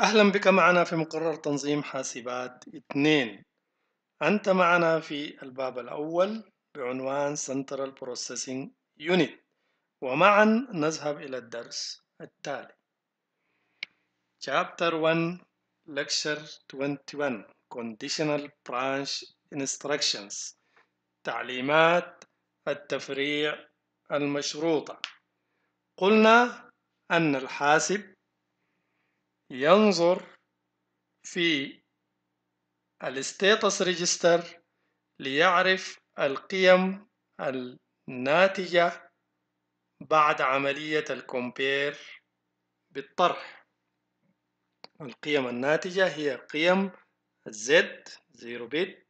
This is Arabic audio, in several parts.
أهلا بك معنا في مقرر تنظيم حاسبات 2 أنت معنا في الباب الأول بعنوان Central Processing Unit ومعا نذهب إلى الدرس التالي Chapter 1 Lecture 21 Conditional Branch Instructions تعليمات التفريع المشروطة قلنا أن الحاسب ينظر في الستيتس ريجستر ليعرف القيم الناتجة بعد عملية الكومبير بالطرح القيم الناتجة هي قيم الزد 0 بيت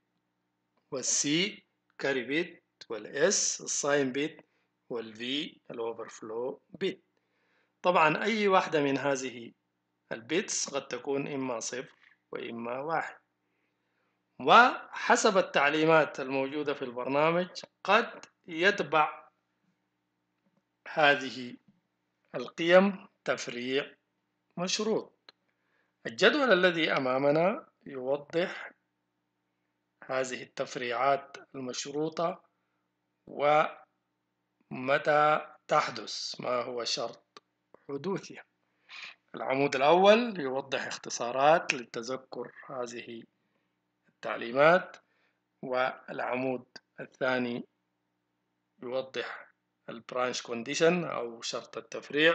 والسي كاري بيت والاس الساين بيت والفي الاوفرفلو بيت طبعا اي واحدة من هذه البيتس قد تكون إما صفر وإما واحد وحسب التعليمات الموجودة في البرنامج قد يتبع هذه القيم تفريع مشروط الجدول الذي أمامنا يوضح هذه التفريعات المشروطة ومتى تحدث ما هو شرط حدوثها العمود الأول يوضح اختصارات للتذكر هذه التعليمات والعمود الثاني يوضح البرانش كونديشن أو شرط التفريع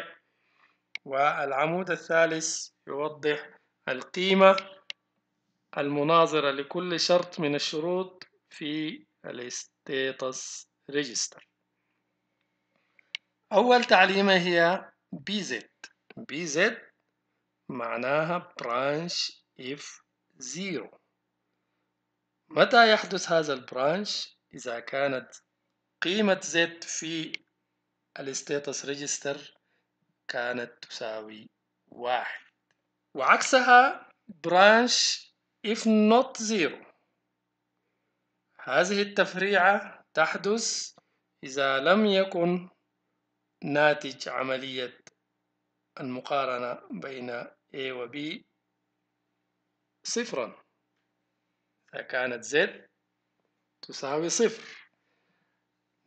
والعمود الثالث يوضح القيمة المناظرة لكل شرط من الشروط في الستيتس ريجستر أول تعليمة هي بي زد بي زد معناها branch if zero متى يحدث هذا البرانش إذا كانت قيمة z في الستاتس ريجستر كانت تساوي واحد وعكسها برانش if not zero هذه التفريعة تحدث إذا لم يكن ناتج عملية المقارنة بين A و B صفرا فكانت Z تساوي صفر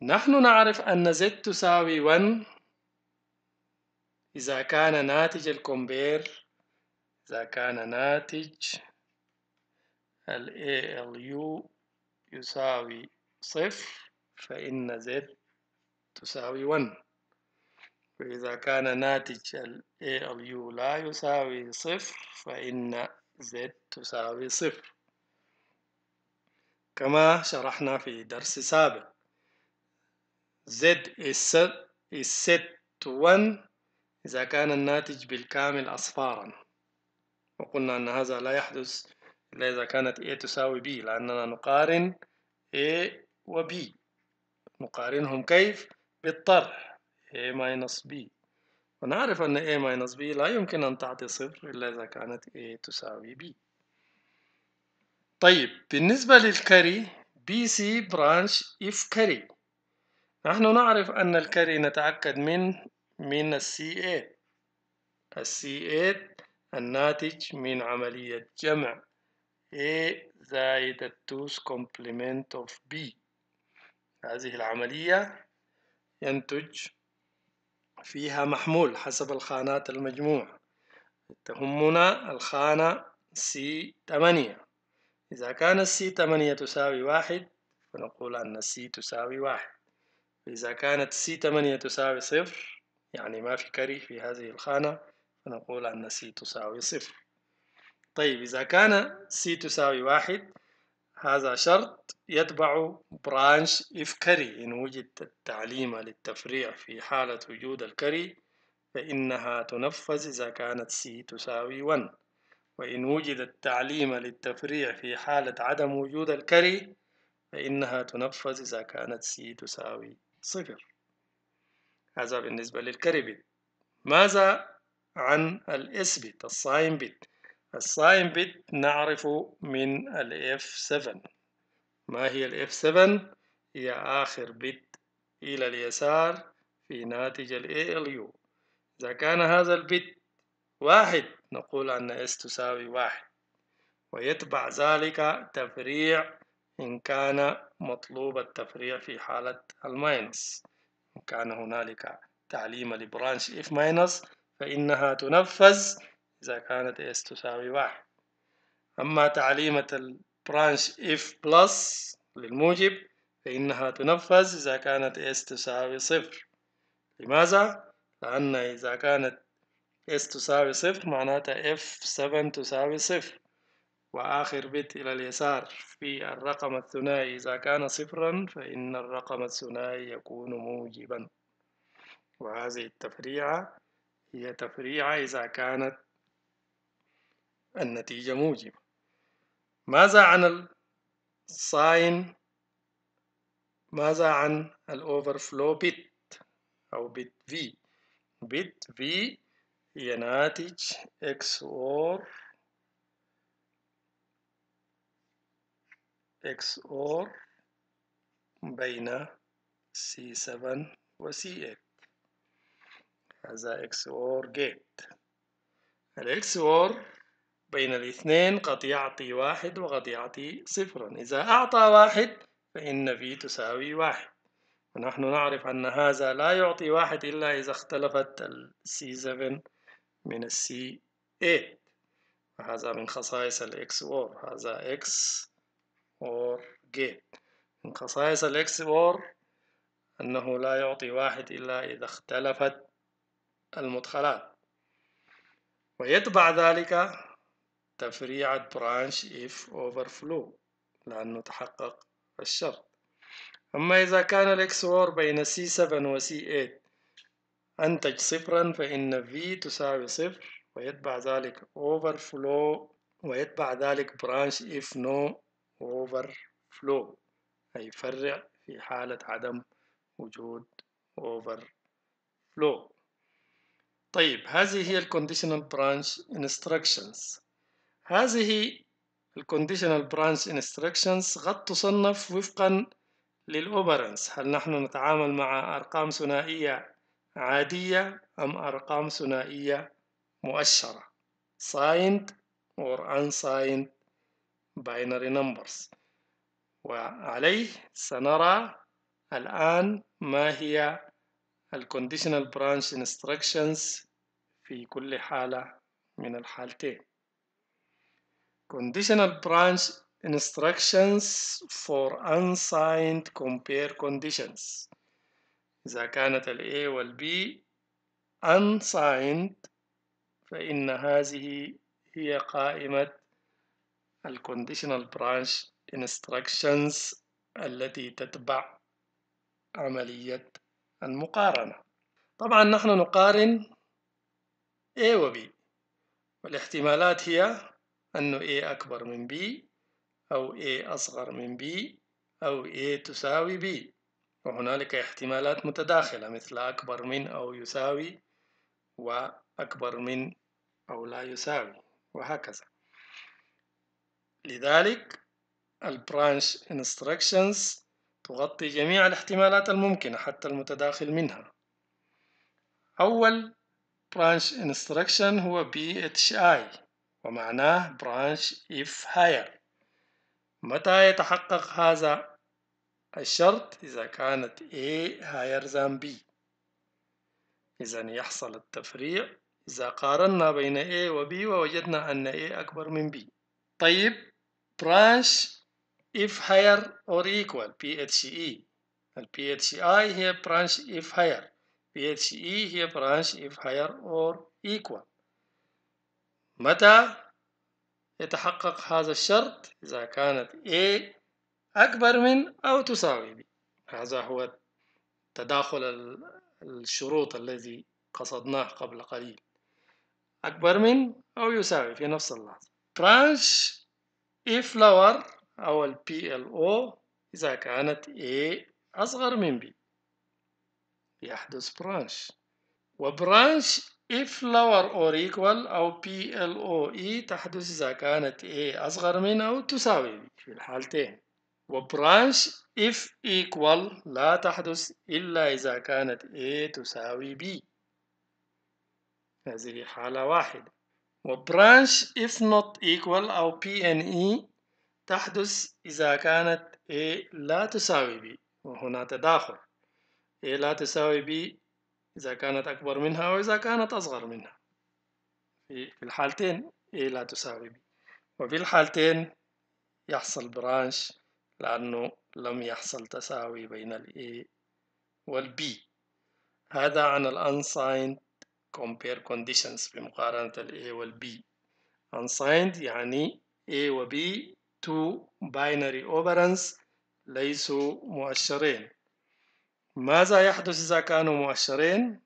نحن نعرف أن Z تساوي 1 إذا كان ناتج الكمبير إذا كان ناتج ال ALU يساوي صفر فإن Z تساوي 1 فإذا كان ناتج ال ALU لا يساوي صفر فإن Z تساوي صفر كما شرحنا في درس سابق Z is set to 1 إذا كان الناتج بالكامل أصفارا وقلنا أن هذا لا يحدث إلا إذا كانت A تساوي B لأننا نقارن A و B نقارنهم كيف؟ بالطرح a minus b ونعرف أن a minus b لا يمكن أن تعطي صفر إلا إذا كانت a تساوي b طيب بالنسبة للكري BC branch if carry نحن نعرف أن الكري نتأكد من من السي اي السي إيه الناتج من عملية جمع A زائد 2's complement of B هذه العملية ينتج فيها محمول حسب الخانات المجموعة تهمنا الخانة سي C8 إذا كان C8 تساوي واحد فنقول أن C تساوي واحد إذا كانت سي 8 تساوي صفر يعني ما في كري في هذه الخانة فنقول أن سي تساوي صفر طيب إذا كان سي تساوي واحد هذا شرط يتبع برانش إف كري إن وجد التعليم للتفريع في حالة وجود الكري فإنها تنفذ إذا كانت سي تساوي 1 وإن وجد التعليم للتفريع في حالة عدم وجود الكري فإنها تنفذ إذا كانت سي تساوي صفر هذا بالنسبة للكري بيت ماذا عن الإس بيت الصاين بيت الساين بت نعرف من ال F7 ما هي ال F7 هي آخر بت إلى اليسار في ناتج ال ALU إذا كان هذا البت واحد نقول أن S تساوي واحد ويتبع ذلك تفريع إن كان مطلوب التفريع في حالة الماينس إن كان هنالك تعليم لبرانش F- فإنها تنفذ إذا كانت S إيه تساوي واحد أما تعليمة البرانش F بلس للموجب فإنها تنفذ إذا كانت S إيه تساوي صفر لماذا؟ لأن إذا كانت S إيه تساوي صفر معناتها F7 تساوي صفر وآخر بت إلى اليسار في الرقم الثنائي إذا كان صفرا فإن الرقم الثنائي يكون موجبا وهذه التفريعة هي تفريعة إذا كانت النتيجة موجبة ماذا عن الساين ماذا عن الأوفرفلو بت أو بت في بت في هي ناتج إكس أور إكس أور بين C7 و C8 هذا إكس أور gate الإكس أور بين الاثنين قد يعطي واحد وقد يعطي صفرا إذا أعطى واحد فإن في تساوي واحد ونحن نعرف أن هذا لا يعطي واحد إلا إذا اختلفت ال C7 من ال C8 هذا من خصائص ال XOR هذا X OR gate من خصائص ال XOR أنه لا يعطي واحد إلا إذا اختلفت المدخلات ويتبع ذلك تفريعة برانش if overflow لأنه تحقق الشرط أما إذا كان الإكسور بين C7 و C8 أنتج صفرا فإن V تساوي صفر ويتبع ذلك overflow ويتبع ذلك برانش if no overflow أي فرع في حالة عدم وجود overflow طيب هذه هي الـ conditional branch instructions هذه الكونديشنال برانش انستركشنز قد تصنف وفقا للأوبرنس هل نحن نتعامل مع أرقام ثنائية عادية أم أرقام ثنائية مؤشرة signed or unsigned binary numbers وعليه سنرى الآن ما هي الكونديشنال برانش انستركشنز في كل حالة من الحالتين conditional branch instructions for unsigned compare conditions إذا كانت ال A وال B unsigned فإن هذه هي قائمة conditional branch instructions التي تتبع عملية المقارنة طبعا نحن نقارن A و B والاحتمالات هي أنه A أكبر من B أو A أصغر من B أو A تساوي B وهنالك احتمالات متداخلة مثل أكبر من أو يساوي وأكبر من أو لا يساوي وهكذا لذلك البرانش instructions تغطي جميع الاحتمالات الممكنة حتى المتداخل منها أول برانش instruction هو BHI ومعناه branch if higher متى يتحقق هذا الشرط إذا كانت A higher than B إذا يحصل التفريع إذا قارنا بين A و B ووجدنا أن A أكبر من B طيب branch if higher or equal PHE PHI هي branch if higher PHE هي branch if higher or equal متى يتحقق هذا الشرط إذا كانت A أكبر من أو تساوي B هذا هو تداخل الشروط الذي قصدناه قبل قليل أكبر من أو يساوي في نفس اللحظة برانش A flower أو ال PLO إذا كانت A أصغر من B يحدث برانش وبرانش if lower or equal أو PLOE تحدث إذا كانت A أصغر من أو تساوي B في الحالتين وبرانش if equal لا تحدث إلا إذا كانت A تساوي B هذه حالة واحدة وبرانش if not equal أو PNE تحدث إذا كانت A لا تساوي B وهنا تداخل A لا تساوي B إذا كانت أكبر منها وإذا كانت أصغر منها في الحالتين A إيه لا تساوي B وفي الحالتين يحصل برانش لأنه لم يحصل تساوي بين ال A وال B هذا عن ال unsigned compare conditions بمقارنة ال A وال B unsigned يعني A و B two binary operands ليسوا مؤشرين ماذا يحدث إذا كانوا مؤشرين؟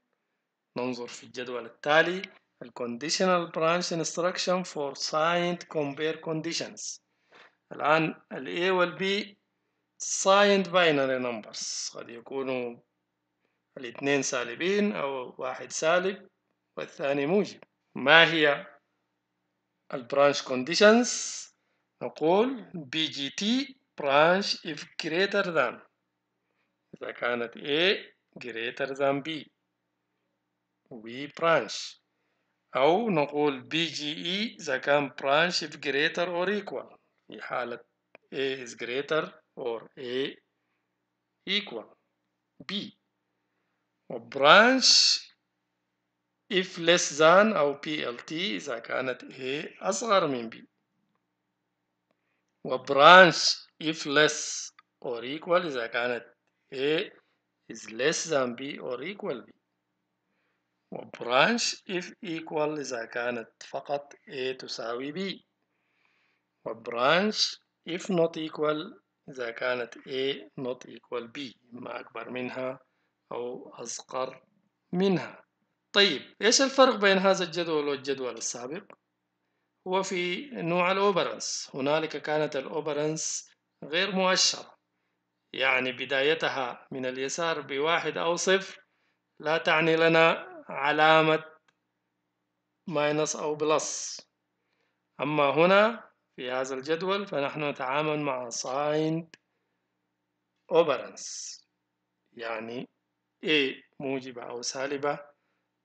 ننظر في الجدول التالي ال Conditional Branch Instruction for Signed Compare Conditions الآن ال A وال B Signed Binary Numbers قد يكونوا الاثنين سالبين أو واحد سالب والثاني موجب ما هي Branch Conditions؟ نقول BGT branch if greater than إذا كانت A greater than B B branch أو نقول BGE إذا كان branch if greater or equal في حالة A is greater or A equal B branch if less than أو PLT إذا كانت A أصغر من B branch if less or equal إذا كانت A e is less than B or equal B و branch if equal إذا كانت فقط A تساوي B و branch if not equal إذا كانت A not equal B إما أكبر منها أو أصغر منها طيب إيش الفرق بين هذا الجدول والجدول السابق؟ هو في نوع الأوبرنس هنالك كانت الأوبرنس غير مؤشرة يعني بدايتها من اليسار بواحد أو صفر لا تعني لنا علامة ماينس أو بلس أما هنا في هذا الجدول فنحن نتعامل مع ساين أوبرانس يعني A موجبة أو سالبة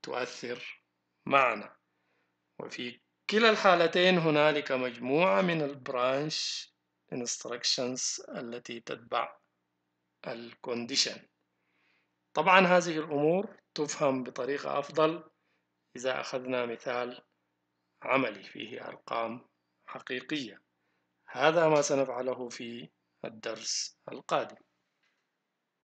تؤثر معنا وفي كلا الحالتين هنالك مجموعة من البرانش instructions التي تتبع الكونديشن طبعا هذه الأمور تفهم بطريقة أفضل إذا أخذنا مثال عملي فيه أرقام حقيقية هذا ما سنفعله في الدرس القادم